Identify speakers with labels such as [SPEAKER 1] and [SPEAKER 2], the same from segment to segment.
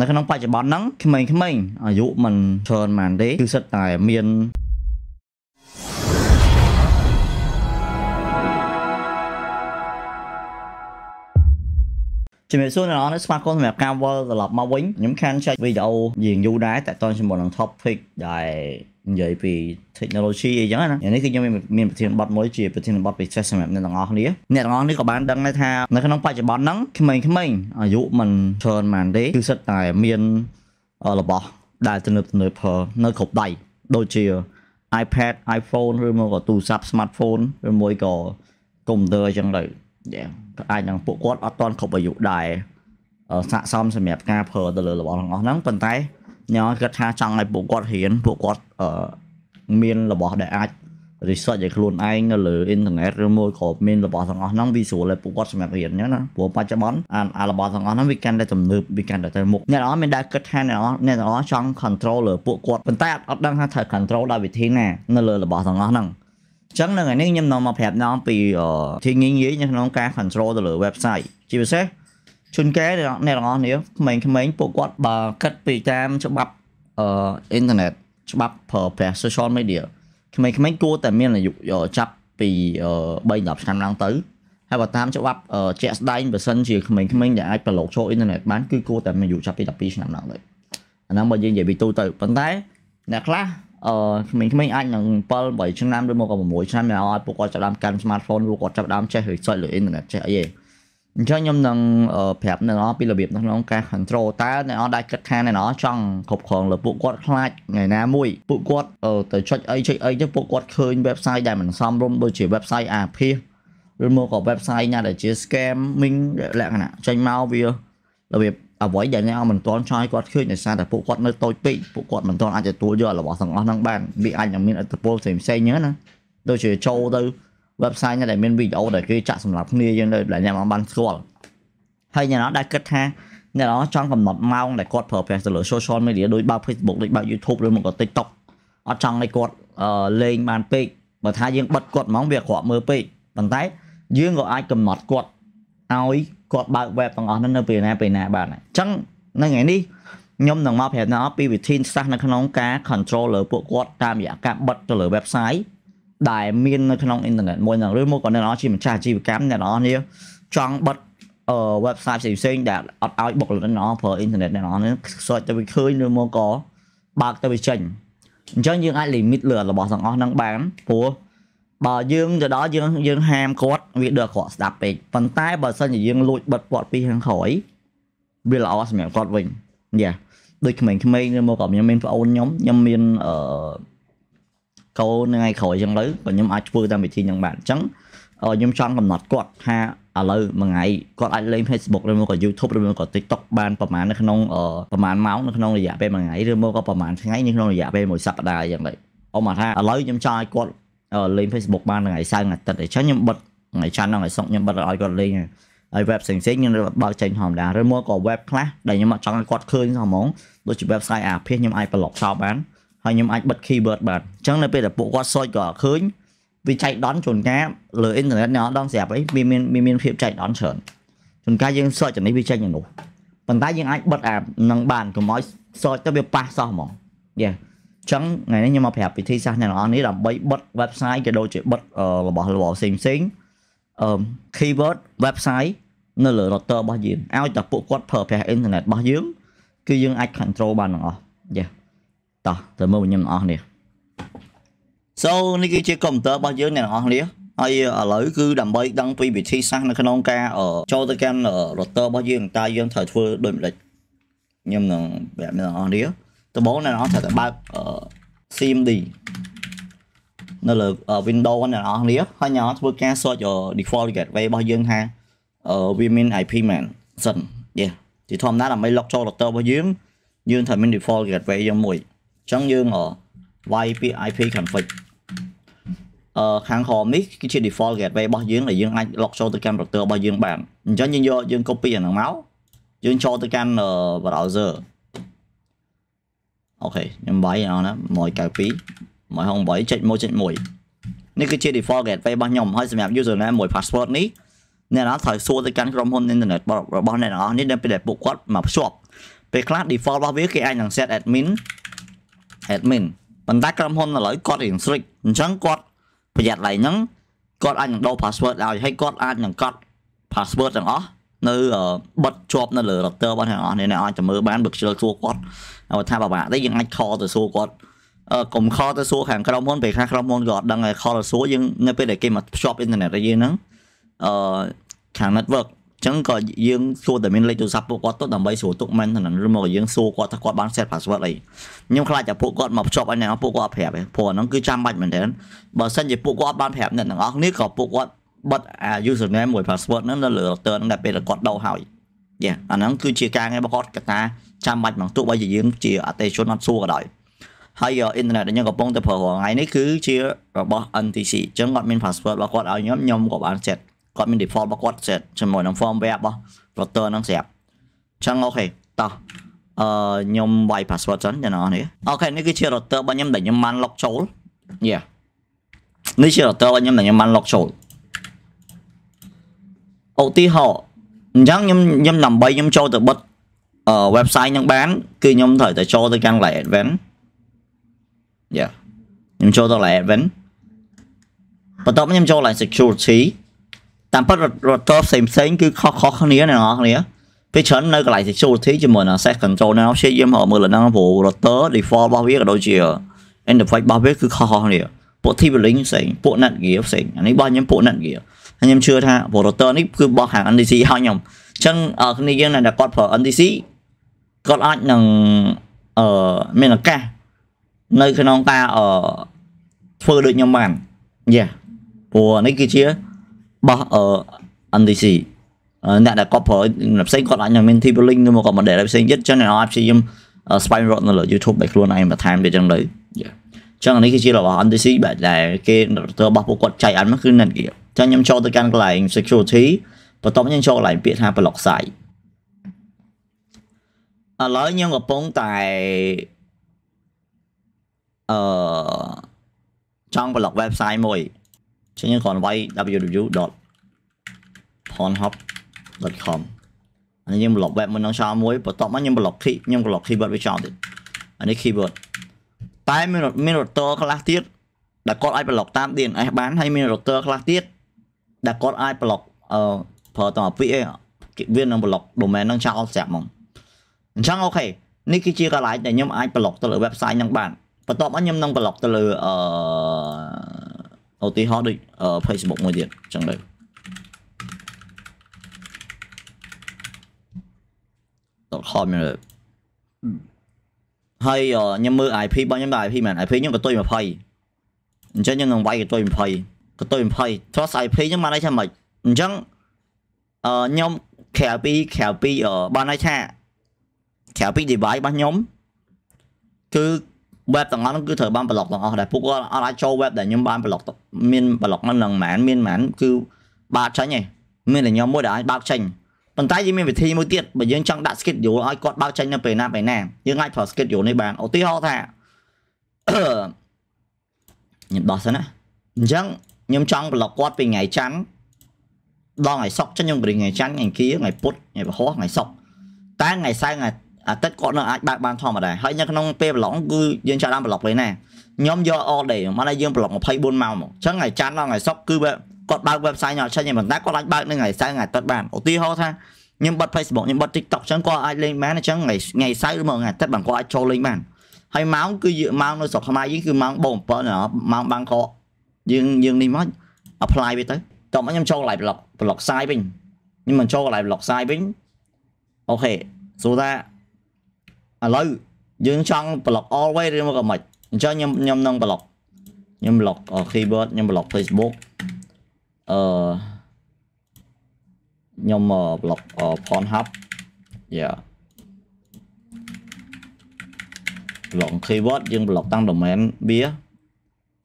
[SPEAKER 1] នៅក្នុងបច្ចុប្បន្នហ្នឹងក្មេងៗអាយុមិនច្រើនប៉ុន្មានទេគឺសិតតែមានជំរាបសួរអ្នកនរស្វាគមន៍សម្រាប់ការវិលត្រឡប់មកវិញខ្ញុំខានចែកវីដេអូយើងយូរដែរតែតើជាមួយនឹង topic ដែលនិយាយពី technology អីចឹងណាថ្ងៃនេះគឺខ្ញុំមានប្រធានបទមួយជាប្រធានបទពិសេសសម្រាប់អ្នកទាំងអស់គ្នាអ្នកទាំងអស់នេះក៏បានដឹងដែរថានៅក្នុង បច្ចុប្បន្នហ្នឹងក្មេងៗអាយុមិនច្រើនប៉ុន្មានទេគឺសិតតែមានរបស់ ដែលទំនើបទំនើបផលនៅគ្រប់ដៃដូចជា iPad iPhone ឬមកក៏ទូរស័ព្ទ smartphone ឬមួយក៏ computer អញ្ចឹងទៅអាចនឹងពួកគាត់អត់ទាន់គ្រប់អាយុដែរស័កសមសម្រាប់ការប្រើទៅលើរបស់ទាំងអស់ហ្នឹងប៉ុន្តែញ៉ោគិតថាចង់ឲ្យពួកគាត់រៀនពួកគាត់អឺមានរបស់ដែលអាច research ឲ្យខ្លួនឯងនៅលើអ៊ីនធឺណិតឬមួយក៏មានរបស់ទាំងអស់ហ្នឹងវាស្រួលឲ្យពួកគាត់សម្រាប់រៀនអញ្ចឹងណាព្រោះបច្ចុប្បន្នអារបស់ទាំងអស់ហ្នឹងវាកាន់តែទំនើបវាកាន់តែទៅមុខអ្នកនរមានដែលគិតថាអ្នកនរអ្នកនរចង់ control លើពួកគាត់ប៉ុន្តែអត់ដឹងថាត្រូវ control ដោយវិធីណានៅលើរបស់ទាំងអស់ហ្នឹងអញ្ចឹងនៅថ្ងៃនេះខ្ញុំនាំមកប្រាប់អ្នកពីធីងាយងាយនៅក្នុងការ control ទៅលើ website ជាពិសេសជួនកែអ្នកទាំងអស់នេះក្មេងៗពួកគាត់បើគិតពីតាមច្បាប់អឺអ៊ីនធឺណិតច្បាប់ប្រើប្រាស់ social media ក្មេងៗគួរតែមានអាយុចាប់ពី3 10ឆ្នាំឡើងទៅហើយបើតាមច្បាប់ជាក់ស្ដែងបើសិនជាក្មេងៗដែលអាចប្រឡូកចូលអ៊ីនធឺណិតបានគឺគួរតែមានអាយុចាប់ពី12ឆ្នាំឡើងទៅអាហ្នឹងបើយើងនិយាយពីទូទៅប៉ុន្តែអ្នកខ្លះអឺក្មេងៗអាចនឹង7 8ឆ្នាំឬមកក៏6ឆ្នាំមកឲ្យពួកគាត់ចាប់ដើមកាន់ smartphone ឬគាត់ចាប់ដើមចេះ research លើអ៊ីនធឺណិតចេះអីហ៎អញ្ចឹងខ្ញុំនឹងប្រាប់អ្នកនរពីរបៀបក្នុងការ control តើអ្នកនរដែលគិតថាអ្នកនរចង់គ្រប់គ្រងលើពួកគាត់ខ្លាចថ្ងៃណាមួយពួកគាត់ទៅចុចអីចុចអីទៅពួកគាត់ឃើញ website ដែលមិនសមរម្យដូចជា website អាភាសឬមកក៏ website ណាដែលជា scamming លក្ខណៈចេញមកវារបៀបអ្វីដែលអ្នកមិនទាន់ឆ្លើយគាត់ឃើញដោយសារតែពួកគាត់នៅតូចពេកពួកគាត់មិនទាន់អាចទទួលយករបស់ទាំងអស់ហ្នឹងបានវាអាចនឹងមានអត្តពលផ្សេងផ្សេងហ្នឹងណាដូចជាចូលទៅ website ដែលមានវីដេអូដែលគេចាក់សម្រាប់គ្នាយើងដែលអ្នកបានស្គាល់ហើយអ្នកណាដែលគិតថាអ្នកណាចង់កំណត់ម៉ោងដែលគាត់ប្រើប្រាស់ទៅលើ social media ដូចបើ Facebook ដូចបើ YouTube ឬមកក៏ TikTok អត់ចង់ឲ្យគាត់លេងបានពេកបើថាយើងបិទគាត់ហ្មងវាអក្រក់មើលពេកប៉ុន្តែយើងក៏អាចកំណត់គាត់ឲ្យគាត់បើក web ទាំងអស់ហ្នឹងនៅពេលណាពេលណាបានអញ្ចឹងនៅថ្ងៃនេះខ្ញុំនឹងមកប្រាប់អ្នកពីវិធីសាស្ត្រនៅក្នុងការ control លើពួកគាត់តាមរយៈការបិទទៅលើ website ដែលមាននៅក្នុងអ៊ីនធឺណិតមួយហ្នឹងឬមកក៏អ្នកនរជាម្ចាស់អាជីវកម្មអ្នកនរនេះចង់បិទ website ផ្សេងៗដែលអត់ឲ្យបុគ្គលិកអ្នកនរប្រើអ៊ីនធឺណិតអ្នកនរនេះស្រួចទៅវាឃើញឬមកក៏បើកទៅវាចេញអញ្ចឹងយើងអាច limit លឿនរបស់ទាំងអស់ហ្នឹងបានព្រោះបើយើងទៅដល់យើងយើងហាមគាត់វាដូចគាត់ស្ដាប់ពេកប៉ុន្តែបើសិនជាយើងលួចបិទគាត់ពីខាងក្រោយវាល្អសម្រាប់គាត់វិញយ៉ាដូចក្មេងៗមកក៏ខ្ញុំមានប្អូនខ្ញុំខ្ញុំមានអឺកោនឹងថ្ងៃក្រោយអញ្ចឹងទៅក៏ខ្ញុំអាចធ្វើតាមវិធីហ្នឹងបានអញ្ចឹងខ្ញុំចង់កំណត់គាត់ថាឥឡូវមួយថ្ងៃគាត់អាចលេង Facebook ឬមកក៏ YouTube ឬមកក៏ TikTok បានប្រហែលនៅក្នុងប្រហែលម៉ោងនៅក្នុងរយៈពេលមួយថ្ងៃឬមកក៏ប្រហែលថ្ងៃនៅក្នុងរយៈពេលមួយសប្តាហ៍អញ្ចឹងដែរអូមកថាឥឡូវខ្ញុំចង់ឲ្យគាត់លេង Facebook បានថ្ងៃសៅរ៍ថ្ងៃអាទិត្យអញ្ចឹងខ្ញុំបិទថ្ងៃច័ន្ទថ្ងៃសុក្រខ្ញុំបិទឲ្យគាត់លេងហើយ web ផ្សេងៗខ្ញុំបើកចេញធម្មតាឬមកក៏ web ខ្លះដែលខ្ញុំអត់ចង់ឲ្យគាត់ឃើញហ្មងដូចជា website អាភាសខ្ញុំអាចប្លុកចោលបានហើយខ្ញុំអាចបិទ keyword បានអញ្ចឹងនៅពេលដែលពួកគាត់សើចក៏ឃើញវាចៃដន្យជួនកាលលើអ៊ីនធឺណិតអ្នកអត់ដឹងស្រាប់អីវាមានមានភាពចៃដន្យច្រើនជួនកាលយើងសើចចំណីវាចេញនោះប៉ុន្តែយើងអាចបិទអានឹងបានកុំឲ្យសើចទៅវាប៉ះសោះហ្មងយ៉ាចឹងថ្ងៃនេះខ្ញុំមកប្រាប់វិធីសាស្ត្រអ្នកនរនេះដើម្បីបិទ website ក៏ដូចជាបិទរបស់របស់ផ្សេងផ្សេងអឺ keyword website នៅលើ router របស់យើងឲ្យតែពួកគាត់ប្រើប្រាស់អ៊ីនធឺណិតរបស់យើងគឺយើងអាច control បានទាំងអស់យ៉ាតោះទៅមើលខ្ញុំទាំងអស់នេះ So នេះគឺជាកុំព្យូទ័ររបស់យើងអ្នកទាំងអស់នេះហើយឥឡូវគឺដើម្បីដឹងពីវិធីសាស្ត្រនៅក្នុងការចូលទៅកាន់ router របស់យើងតើយើងត្រូវធ្វើដូចម្ដេចខ្ញុំនឹងប្រាប់អ្នកទាំងអស់នេះដំបូងអ្នកទាំងអស់ត្រូវតែបើក CMD នៅលើ Windows អ្នកទាំងអស់នេះហើយអ្នកទាំងអស់ធ្វើការ search default gateway របស់យើងថាវាមាន IP man សិនយេជាធម្មតាដើម្បី log ចូល router របស់យើងយើងត្រូវមាន default gateway យើងមួយអញ្ចឹងយើងវាយពាក្យ IP config អឺខាងក្រោមនេះគឺជា default gateway របស់យើងដែលយើងអាច log ចូលទៅកាន់ router របស់យើងបានអញ្ចឹងយើងយកយើង copy អាហ្នឹងមកយើងចូលទៅកាន់ browser អូខេខ្ញុំវាយអស់ណា192 168.1.1នេះគឺជា default gateway របស់ខ្ញុំហើយសម្រាប់ username មួយ password នេះអ្នកណាត្រូវសួរទៅកាន់ក្រុមហ៊ុនអ៊ីនធឺណិតរបស់អ្នកទាំងអស់នេះដែលពេលដែលពួកគាត់មកភ្ជាប់ពេលខ្លះ default របស់វាគេអាចនឹង set admin admin ប៉ុន្តែក្រុមហ៊ុនឥឡូវគាត់រៀងស្រិចអញ្ចឹងគាត់ប្រយ័ត្នឡើងហ្នឹងគាត់អាចនឹងដូរ password ឲ្យហើយគាត់អាចនឹងកត់ password ទាំងអស់នៅបិទជាប់នៅលើ router របស់អ្នកនរអ្នកអាចទៅមើលបានបើខ្ជិលសួរគាត់ឲ្យថាពិបាកទេយើងអាចខលទៅសួរគាត់កុំខលទៅសួរខាងក្រុមហ៊ុនពេលខាងក្រុមហ៊ុនក៏អត់ដឹងឲ្យខលទៅសួរយើងនៅពេលដែលគេមកភ្ជាប់អ៊ីនធឺណិតរបស់យើងហ្នឹងអឺខាង network ចឹងក៏យើងសួរតែមានលេខទូរស័ព្ទពួកគាត់ទៅដើម្បីស្រួលទុកមែនទៅឬមកយើងសួរគាត់ថាគាត់បាន set password អីខ្ញុំខ្លាចតែពួកគាត់មកភ្ជាប់អីណាពួកគាត់អត់ប្រាប់ទេព្រោះអាហ្នឹងគឺចាំបាច់មែនទែនបើសិនជាពួកគាត់បានប្រាប់អ្នកទាំងអស់គ្នាក៏ពួកគាត់បិទអា username មួយ password ហ្នឹងនៅលើ router ហ្នឹងតែពេលគាត់ដោហើយយ៉ាអាហ្នឹងគឺជាការងាររបស់គាត់កតាចាំបាច់មកទោះបីជាយើងជាអតិជនអត់សួរក៏ដោយហើយអ៊ីនធឺណិតដែលខ្ញុំកំពុងតែប្រើរាល់ថ្ងៃនេះគឺជារបស់ NTC អញ្ចឹងគាត់មាន password របស់គាត់ឲ្យខ្ញុំខ្ញុំក៏បាន set គាត់មាន default របស់គាត់សេតជាមួយនឹង firmware របស់ router ហ្នឹងស្រាប់អញ្ចឹងអូខេតោះអឺខ្ញុំវាយ password សិនអ្នកនរនេះអូខេនេះគឺជា router របស់ខ្ញុំដែលខ្ញុំបាន log ចូល Yeah នេះជា router របស់ខ្ញុំដែលខ្ញុំបាន log ចូលឧទាហរណ៍អញ្ចឹងខ្ញុំខ្ញុំដើម្បីខ្ញុំចូលទៅបិទ website ហ្នឹងបានគឺខ្ញុំត្រូវតែចូលទៅកាន់ client event Yeah ខ្ញុំចូលទៅ client event បន្ទាប់ខ្ញុំចូល client security តាមពិតរត់តផ្សេងផ្សេងគឺខុសខុសគ្នាអ្នកនរគ្នាពេលច្រើននៅកន្លែង security ជាមួយនឹង access control ណាព្យាយាមមើលដល់ហ្នឹងព្រោះ router default របស់វាក៏ដូចជា interface របស់វាគឺខុសខុសគ្នាពួក cabling ផ្សេងពួក netgear ផ្សេងអានេះរបស់ខ្ញុំពួក netgear ហើយខ្ញុំជឿថាពួក router នេះគឺរបស់ខាង NTC ឲ្យខ្ញុំអញ្ចឹងគ្នាយើងដែលគាត់ប្រើ NTC គាត់អាចនឹងអឺមានឱកាសនៅក្នុងការអឺធ្វើដូចខ្ញុំបានយ៉ាព្រោះនេះគឺជាបោះអឺ NTC អ្នកដែលគាត់ប្រើអ្នកផ្សេងគាត់អាចនឹងមាន T link ឬមកគាត់មកដែលផ្សេងទៀតចឹងអ្នកអាចព្យាយាម spine rot នៅលើ YouTube ដោយខ្លួនឯងបន្ថែមទៀតចឹងទៅចឹងនេះគឺជារបស់ NTC បែបដែលគេទៅរបស់ពួកគាត់ចែកអត់មកគឺ Netgear ចឹងខ្ញុំចូលទៅកាន់កន្លែង security បន្ទាប់ខ្ញុំចូលកន្លែងពាក្យថា block site ឥឡូវខ្ញុំកំពុងតែអឺចង់ block website មួយចឹងយើងគ្រាន់វាយ www.pornhub.com អានេះយើង block web មួយនឹងចោលមួយបន្ទាប់មកខ្ញុំ block key ខ្ញុំ block keyword វាចោលទៀតអានេះ keyword តែមានមាន router ខ្លះទៀតដែលគាត់អាច block តាម DNS បានហើយមាន router ខ្លះទៀតដែលគាត់អាច block អឺប្រើតាម API ឯងវានឹង block domain នឹងចោលស្រាប់ហ្មងអញ្ចឹងអូខេនេះគឺជាកន្លែងដែលខ្ញុំអាច block ទៅលើ website នឹងបានបន្ទាប់មកខ្ញុំនឹង block ទៅលើអឺឧទាហរណ៍ដូច Facebook មួយទៀតចឹងទៅ .com មានហើយខ្ញុំមើល IP របស់ខ្ញុំដល់ IP មែន IP ខ្ញុំក៏ទុយ20អញ្ចឹងខ្ញុំនឹងវាយកតុយ20កតុយ20 trust IP ហ្នឹងបានន័យថាម៉េចអញ្ចឹងអឺខ្ញុំក្រៅពីក្រៅពីបានន័យថាក្រៅពី device របស់ខ្ញុំគឺ web ទាំងអស់ហ្នឹងគឺត្រូវបានប្លុកទាំងអស់ដែរពួកគាត់អាចចូល web ដែលខ្ញុំបានប្លុកមានប្លុកហ្នឹងមិនមែនមានមិនគឺបើកចេញឯងមានតែខ្ញុំមួយដែលអាចបើកចេញប៉ុន្តែយើងមានវិធីមួយទៀតបើយើងចង់ដាក់ schedule ឲ្យគាត់បើកចេញនៅពេលណាពេលណាយើងអាចប្រើ schedule នេះបានឧទាហរណ៍ថាខ្ញុំដោះសិនណាអញ្ចឹងខ្ញុំចង់ប្លុកគាត់ពីថ្ងៃច័ន្ទដល់ថ្ងៃសុក្រចឹងខ្ញុំព្រីថ្ងៃច័ន្ទថ្ងៃគៀថ្ងៃពុធថ្ងៃពហុថ្ងៃសុក្រតែថ្ងៃសៅរ៍ថ្ងៃអាទិត្យគាត់នៅអាចបើកបានធម្មតាហើយនៅក្នុងពេលប្រឡងគឺយើងចាប់ដើមប្រឡងពេលណាខ្ញុំយក all day មកតែយើងប្រឡង24ម៉ោងមកអញ្ចឹងថ្ងៃច័ន្ទដល់ថ្ងៃសុក្រគឺគាត់បើក website អត់ឆេញទេប៉ុន្តែគាត់អាចបើកនៅថ្ងៃសៅរ៍ថ្ងៃអាទិត្យបានឧទាហរណ៍ថាខ្ញុំបិទ Facebook ខ្ញុំបិទ TikTok អញ្ចឹងគាត់អាចលេងបានអញ្ចឹងថ្ងៃថ្ងៃសៅរ៍ឬមកថ្ងៃអាទិត្យបានគាត់អាចចូលលេងបានហើយម៉ោង គឺម៉ោងនៅស្រុកខ្មែរយើងគឺម៉ោង7ម៉ោងបាងកកយើងយើងនេះមក apply វាទៅតោះមកខ្ញុំចូលកន្លែង block block site វិញខ្ញុំមិនចូលកន្លែង block site វិញអូខេសួរថាឥឡូវយើងចង់ block always ឬមកក៏មិនអញ្ចឹងខ្ញុំខ្ញុំនឹង block ខ្ញុំ block keyboard ខ្ញុំ block Facebook អឺខ្ញុំ block Pornhub yeah block keyword យើង block តាំង domain វា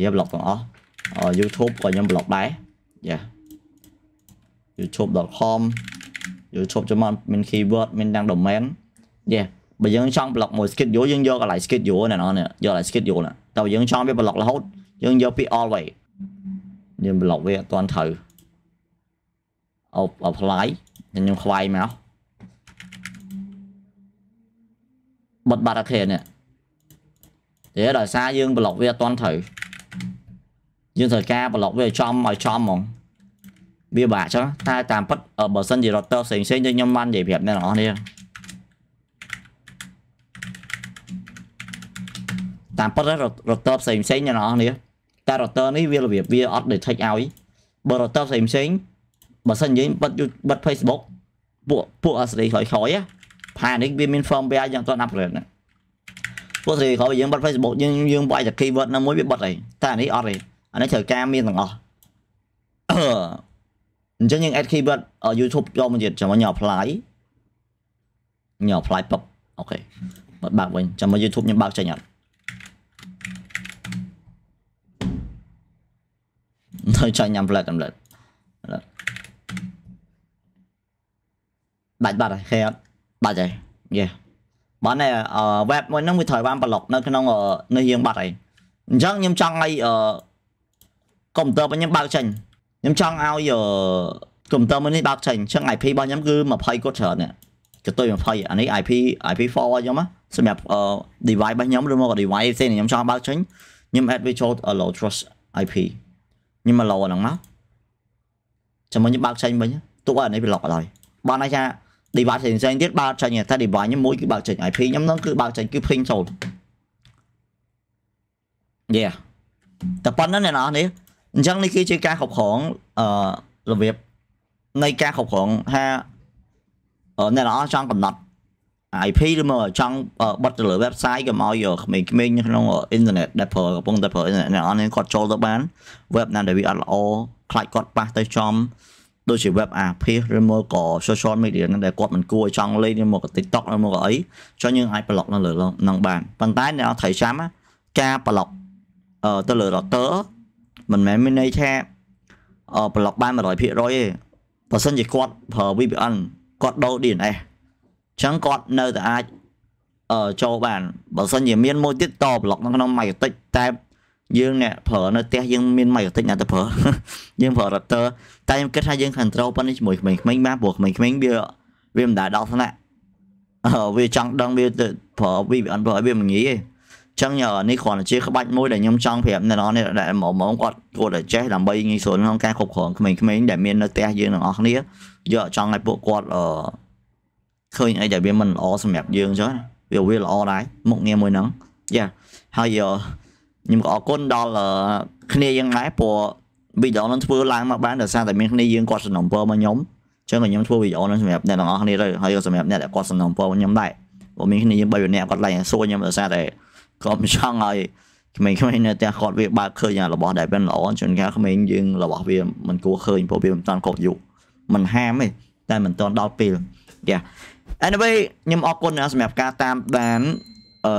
[SPEAKER 1] yeah block ទាំងអស់ YouTube ក៏ខ្ញុំ block ដែរ yeah youtube.com youtube ចាំមាន keyword មានទាំង domain yeah បើយើងចង់ប្លុកមួយ skip យូរយើងយកកន្លែង skip យូរណាននេះយកកន្លែង skip យូរណាតែបើយើងចង់វាប្លុករហូតយើងយកពី always យើងប្លុកវាអត់ទាន់ត្រូវ apply ខ្ញុំខ្វាយមកបិទបាត់អត់ឃើញនេះតែដោយសារយើងប្លុកវាអត់ទាន់ត្រូវយើងត្រូវការប្លុកវាចំឲ្យចំហ្មងវាបាក់ចឹងតែតាមពិតបើសិនជា router ផ្សេងៗដូចខ្ញុំបាននិយាយប្រាប់អ្នកនរអស់នេះតាមពិតរ៉ូទ័រផ្សេងផ្សេងអ្នកនរនេះតែរ៉ូទ័រនេះវារបៀបវាអត់ detect ឲ្យបើរ៉ូទ័រផ្សេងផ្សេងបើសិននិយាយបិទបិទ Facebook ពួកពួកអាស្រីខ້ອຍខ້ອຍផានេះវាមាន firmware យ៉ាងទាន់ upgrade ណាពួកស្រីខ້ອຍយើងបិទ Facebook យើងយើងបាយតែ keyword ណាមួយវាបិទអីតែអានេះអត់ទេអានេះត្រូវការមានទាំងអស់អញ្ចឹងយើង add keyword YouTube ចូលមកទៀតចាំមកញ៉ាំ apply ញ៉ាំ apply ពឹបអូខេបើបើកវិញចាំមក YouTube ខ្ញុំបើកចេញអត់ tôi chọn nhầm lật nhầm lật ដាច់បាត់ហើយខេអត់ដាច់ហើយយេបានតែ web មួយហ្នឹងវាត្រូវបានប្លុកនៅក្នុងនេះយើងបាត់ហើយអញ្ចឹងខ្ញុំចង់ឲ្យកុំព្យូទ័ររបស់ខ្ញុំបើកចេញខ្ញុំចង់ឲ្យកុំព្យូទ័រមួយនេះបើកចេញអញ្ចឹង IP របស់ខ្ញុំគឺ20កូដច្រើននេះកតុយ20អានេះ IP IP4 ខ្ញុំសម្រាប់ device របស់ខ្ញុំឬមក device ផ្សេងខ្ញុំចង់បើកចេញខ្ញុំ add វាចូល low trust IP ខ្ញុំមកឡហ្នឹងមកចាំមកខ្ញុំបើកចេញវិញទុកឲ្យអានេះវាឡុកអត់ហើយបានន័យថា device ផ្សេងៗទៀតបើកចេញតែ device ខ្ញុំមួយគឺបើកចេញ IP ខ្ញុំហ្នឹងគឺបើកចេញគឺ ping ចូល Yeah តែប៉ុណ្ណឹងអ្នកនរនេះអញ្ចឹងនេះគឺជាការគ្រប់គ្រងអឺរបៀបនៃការគ្រប់គ្រងថាអ្នកនរចង់កំណត់ IP ឬមកចង់បတ်ទៅលើ website កុំឲ្យក្មេងៗក្នុង internet ដែលប្រើកំពុងតែប្រើ internet អ្នកនគាត់ចូលទៅបាន web ណាដែលវាអត់ល្អខ្លាចគាត់ប៉ះទៅចំដូចជា web អាភិសឬមកក៏ social media ហ្នឹងដែលគាត់មិនគួរឲ្យចង់លេងឬមក TikTok ឬមកអីចុះយើងអាចប្លុកនៅលើហ្នឹងបានប៉ុន្តែអ្នកត្រូវចាំការប្លុកទៅលើ router មិនមែនមានន័យថាប្លុកបាន100%ទេបើសិនជាគាត់ប្រើ VPN គាត់ដូរ DNS ចឹងគាត់នៅតែអាចអឺចូលបានបើសិនជាមានមួយទៀតតប្លុកនៅក្នុង magnetic តែយើងអ្នកប្រើនៅផ្ទះយើងមាន magnetic ណាស់ទៅប្រើយើងប្រើ router តែខ្ញុំគិតថាយើង control ប៉ុណ្នេះជាមួយក្មេងៗបានព្រោះក្មេងៗវាវាមិនដែលដល់ថ្នាក់អឺវាចង់ដឹងវាប្រើ VPN ប្រើឲ្យវាមិនងាយទេចឹងនេះគ្រាន់តែជាក្បាច់មួយដែលខ្ញុំចង់ប្រាប់អ្នកនរនេះដែលមកមកគាត់គួរតែចេះដើម្បីងាយស្រួលក្នុងការគ្រប់គ្រងក្មេងៗដែលមាននៅផ្ទះយើងទាំងអស់គ្នាយកចង់ឲ្យពួកគាត់អឺឃើញអីដែលវាមិនល្អសម្រាប់យើងចុះវាវាល្អដែរមុខងារមួយហ្នឹងយ៉ាហើយខ្ញុំក៏អរគុណដល់គ្នាយើងដែរព្រោះវីដេអូនឹងធ្វើឡើងមកបានដោយសារតែមានគ្នាយើងគាត់សំណពរមកខ្ញុំចឹងខ្ញុំធ្វើវីដេអូនឹងសម្រាប់អ្នកទាំងអស់គ្នាទៅហើយក៏សម្រាប់អ្នកដែលគាត់សំណពរខ្ញុំដែរព្រោះមានគ្នាយើង3នាក់គាត់ឡើងសួរខ្ញុំដោយសារតែគាត់មិនចង់ឲ្យក្មេងៗនៅផ្ទះគាត់វាបើកឃើញរបស់ដែលមិនល្អជួនកាលក្មេងយើងរបស់វាមិនគួរឃើញព្រោះវាមិនតាន់គ្រប់យុគមិនហាមទេតែមិនតាន់ដល់ពេល yeah anyway ខ្ញុំអរគុណសម្រាប់ការតាមដានអឺ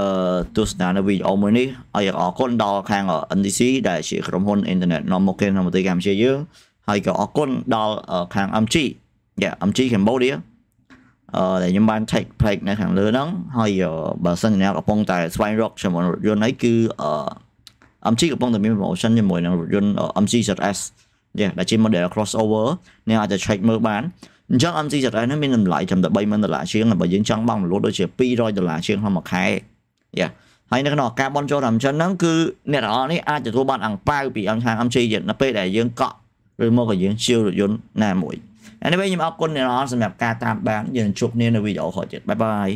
[SPEAKER 1] ទស្សនានៅវីដេអូមួយនេះហើយអរគុណដល់ខាង NTC ដែលជាក្រុមហ៊ុន Internet នាំមកគេនៅប្រទេសកម្ពុជាយើងហើយក៏អរគុណដល់ខាង MG យ៉ា MG Cambodia អឺដែលខ្ញុំបាន take break នៅខាងលើហ្នឹង ហើយបើសិនជាអ្នកកំពុងតែស្វែងរកជាមួយរថយន្តហ្នឹងគឺអឺ MG កំពុងតែមាន promotion ជាមួយនឹងរថយន្ត MG ZS យ៉ាដែលជា model crossover អ្នកអាចទៅ check មើលបានអញ្ចឹង MCZS ហ្នឹងមានតម្លៃត្រឹមតែ30000ដុល្លារជាងបើយើងចង់បង់រលត់ដូចជា200ដុល្លារជាងក្នុងមួយខែយ៉ាហើយនៅក្នុងឱកាសបន់ចូលតាមចិនហ្នឹងគឺអ្នកទាំងអស់នេះអាចទទួលបានអង្ប៉ាវពីអង្គការ MCZS នៅពេលដែលយើងកក់ឬមកក៏យើងជិះរថយន្តណាមួយ Anyway ខ្ញុំអរគុណអ្នកទាំងអស់សម្រាប់ការតាមដានយើងជួបគ្នានៅវីដេអូក្រោយទៀតបាយបាយ